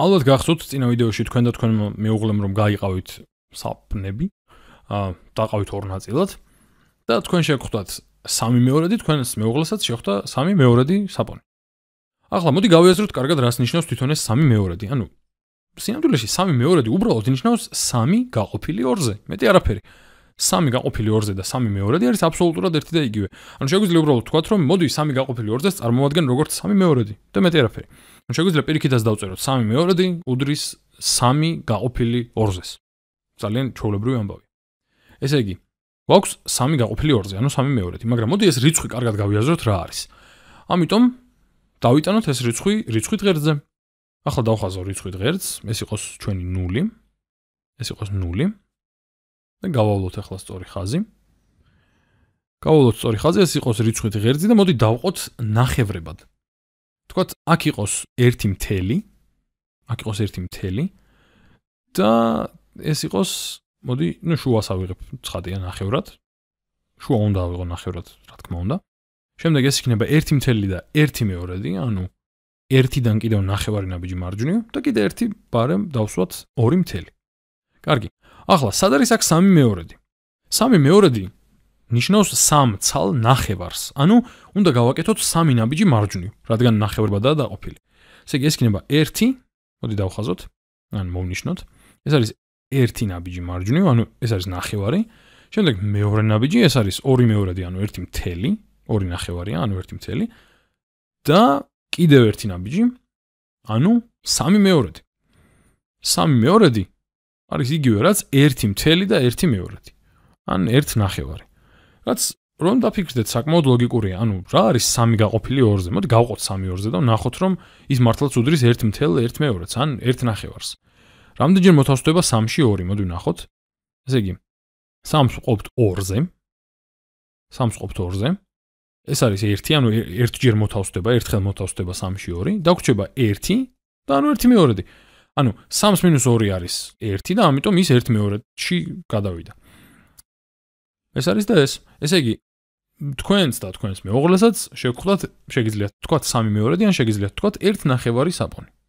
ალბათ გახსოვთ წინა ვიდეოში თქვენ და თქვენ მეუღლემ რომ გაიყავით საფნები აა დაყავით ორ ნაწილად და თქვენ შეგხვდათ სამი მეორედი თქვენს მეუღლესაც შეხვდა სამი მეორედი საპონი ახლა მოდი გავიაზროთ კარგად რას ნიშნავს თვითონ ეს სამი მეორედი ანუ სინამდვილეში სამი მეორედი უბრალოდ ნიშნავს სამი გაყოფილი 2-ზე მეტი არაფერი სამი გაყოფილი 2-ზე და სამი მეორედი არის აბსოლუტურად ერთი და იგივე. ანუ შეგვიძლია უბრალოდ ვთქვათ, რომ მოდი სამი გაყოფილი 2-ზე წარმოვადგენ როგორც სამი მეორედი და მეტი არაფერი. ანუ შეგვიძლია პირიქითაც დავწეროთ სამი მეორედი უდრის სამი გაყოფილი 2-ზეს. ძალიან ჩაოლებრივი ამბავი. ესე იგი, გვაქვს სამი გაყოფილი 2-ზე, ანუ სამი მეორედი, მაგრამ მოდი ეს რიცხვი კარგად გავიაზროთ რა არის. ამიტომ დავიტანოთ ეს რიცხვი რიცხვით ღერძზე. ახლა დავხაზავ რიცხვით ღერძს, ეს იყოს ჩვენი 0. ეს იყოს 0. და გავავლოთ ახლა სწორი ხაზი. გავავლოთ სწორი ხაზი, ეს იყოს რიცხვით ღერძი და მოდი დავყოთ ნახევრებად. თქვათ, აქ იყოს 1 მთელი. აქ იყოს 1 მთელი. და ეს იყოს, მოდი, ნუ შუას ავიღებ 9-დან ნახევრად. შუა უნდა ავიღო ნახევრად, რა თქმა უნდა. შემდეგ ეს იქნება 1 მთელი და 1 მეორედი, ანუ 1-დან კიდევ ნახევარი ნაბიჯი მარჯვნივ და კიდე 1 ბარემ დავსვათ 2 მთელი. კარგი. ახლა სად არის აქ სამი მეორედი? სამი მეორედი ნიშნავს სამ ცალ ნახევარს. ანუ უნდა გავაკეთოთ სამი ნაბიჯი მარჯვნივ, რადგან ნახევრადაა დაყოფილი. ესე იგი ეს იქნება 1. მოდი დავხაზოთ. ან მოვნიშნოთ. ეს არის 1 ნაბიჯი მარჯვნივ, ანუ ეს არის ნახევარი. შემდეგ მეორე ნაბიჯი, ეს არის 2 მეორედი, ანუ 1 მთელი, 2 ნახევარია, ანუ 1 მთელი. და კიდევ 1 ნაბიჯი, ანუ 3 მეორედი. 3 მეორედი არის იგივე რაც 1 მთელი და 1 მეორედი. ან 1 ნახევარი. რაც რომ დაფიქრდეთ საკმაოდ ლოგიკურია, ანუ რა არის 3 გაყოფილი 2-ზე? მოდი გავყოთ 3-2-ზე და ნახოთ რომ ის მართლაც უდრის 1 მთელ 1 მეორედს, ან 1 ნახევარს. რამდენჯერ მოთავსდება 3-ში 2? მოდი ნახოთ. ესე იგი 3-ს ყოფთ 2-ზე. 3-ს ყოფთ 2-ზე. ეს არის 1, ანუ 1 ჯერ მოთავსდება, 1 ხელ მოთავსდება 3-ში 2 და გვრჩება 1 და ანუ 1 მეორედი. ანუ 3-2 არის 1 და ამიტომ ის 1-2-ში გადავიდა. ეს არის და ეს. ესე იგი თქვენც და თქვენს მეუღლესაც შეგხვდათ შეგიძლიათ თქვათ 3-2 ან შეგიძლიათ თქვათ 1.5 საპონი.